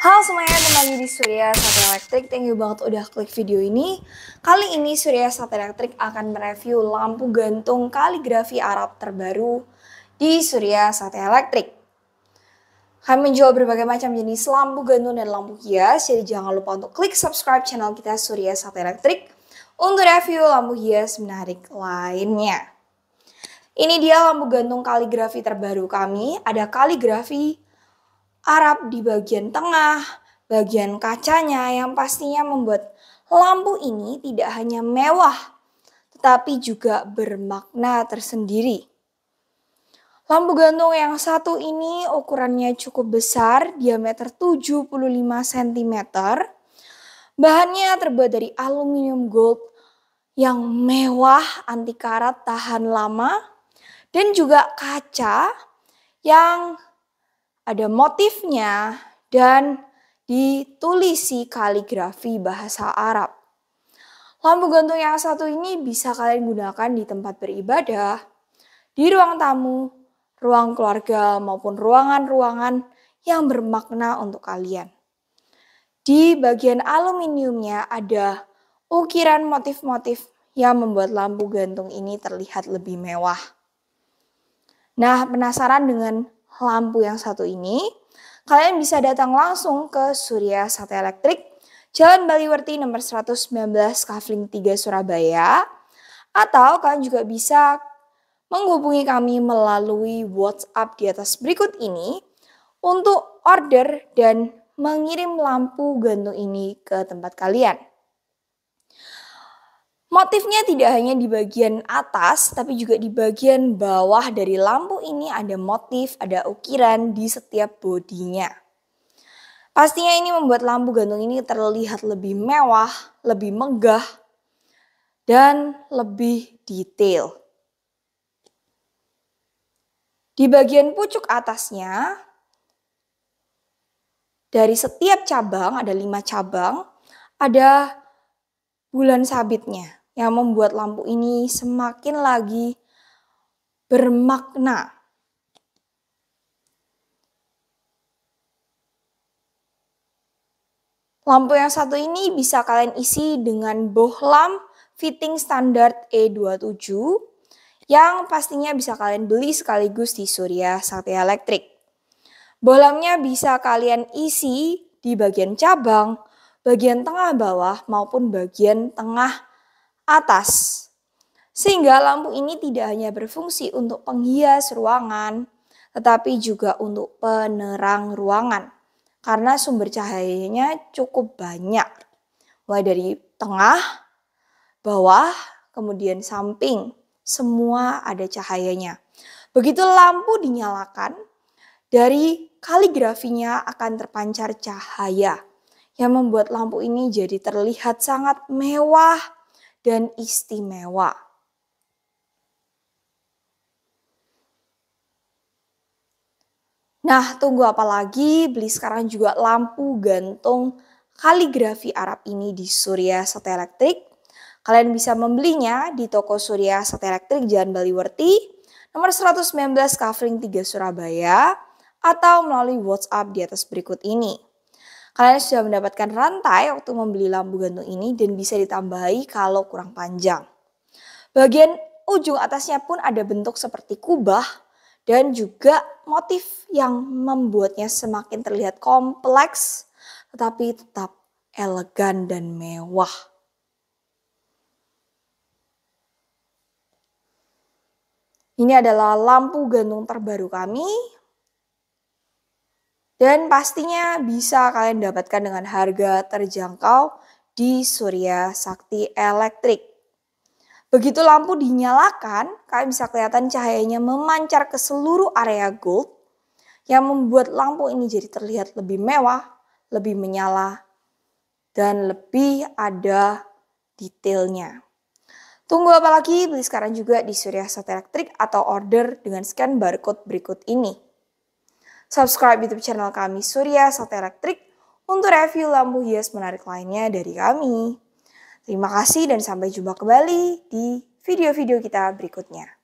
Halo semuanya, kembali di Surya Sate Elektrik. Thank you banget udah klik video ini. Kali ini Surya Sate Elektrik akan mereview lampu gantung kaligrafi Arab terbaru di Surya Sate Elektrik. Kami menjual berbagai macam jenis lampu gantung dan lampu hias, jadi jangan lupa untuk klik subscribe channel kita Surya Sate Elektrik untuk review lampu hias menarik lainnya. Ini dia lampu gantung kaligrafi terbaru kami, ada kaligrafi Arab di bagian tengah, bagian kacanya yang pastinya membuat lampu ini tidak hanya mewah, tetapi juga bermakna tersendiri. Lampu gantung yang satu ini ukurannya cukup besar, diameter 75 cm. Bahannya terbuat dari aluminium gold yang mewah, anti karat, tahan lama, dan juga kaca yang ada motifnya, dan ditulisi kaligrafi bahasa Arab. Lampu gantung yang satu ini bisa kalian gunakan di tempat beribadah, di ruang tamu, ruang keluarga, maupun ruangan-ruangan yang bermakna untuk kalian. Di bagian aluminiumnya ada ukiran motif-motif yang membuat lampu gantung ini terlihat lebih mewah. Nah, penasaran dengan lampu yang satu ini, kalian bisa datang langsung ke Surya Sate Elektrik, Jalan Baliwerti nomor 119 Kavling 3 Surabaya, atau kalian juga bisa menghubungi kami melalui WhatsApp di atas berikut ini untuk order dan mengirim lampu gantung ini ke tempat kalian. Motifnya tidak hanya di bagian atas, tapi juga di bagian bawah dari lampu ini ada motif, ada ukiran di setiap bodinya. Pastinya ini membuat lampu gantung ini terlihat lebih mewah, lebih megah, dan lebih detail. Di bagian pucuk atasnya, dari setiap cabang, ada lima cabang, ada bulan sabitnya yang membuat lampu ini semakin lagi bermakna. Lampu yang satu ini bisa kalian isi dengan bohlam fitting standar E27 yang pastinya bisa kalian beli sekaligus di Surya Sakti Elektrik. Bohlamnya bisa kalian isi di bagian cabang, bagian tengah bawah maupun bagian tengah atas. Sehingga lampu ini tidak hanya berfungsi untuk penghias ruangan, tetapi juga untuk penerang ruangan. Karena sumber cahayanya cukup banyak. Mulai dari tengah, bawah, kemudian samping. Semua ada cahayanya. Begitu lampu dinyalakan, dari kaligrafinya akan terpancar cahaya yang membuat lampu ini jadi terlihat sangat mewah, dan istimewa. Nah, tunggu apa lagi? Beli sekarang juga lampu gantung kaligrafi Arab ini di Surya Sate Elektrik. Kalian bisa membelinya di toko Surya Sate Elektrik Jalan Baliwerti, nomor 119 Covering 3 Surabaya, atau melalui WhatsApp di atas berikut ini. Kalian sudah mendapatkan rantai waktu membeli lampu gantung ini dan bisa ditambahi kalau kurang panjang. Bagian ujung atasnya pun ada bentuk seperti kubah dan juga motif yang membuatnya semakin terlihat kompleks tetapi tetap elegan dan mewah. Ini adalah lampu gantung terbaru kami dan pastinya bisa kalian dapatkan dengan harga terjangkau di Surya Sakti Elektrik. Begitu lampu dinyalakan, kalian bisa kelihatan cahayanya memancar ke seluruh area gold yang membuat lampu ini jadi terlihat lebih mewah, lebih menyala, dan lebih ada detailnya. Tunggu apa lagi? Beli sekarang juga di Surya Sakti Elektrik atau order dengan scan barcode berikut ini. Subscribe YouTube channel kami Surya Sate Elektrik untuk review lampu hias menarik lainnya dari kami. Terima kasih dan sampai jumpa kembali di video-video kita berikutnya.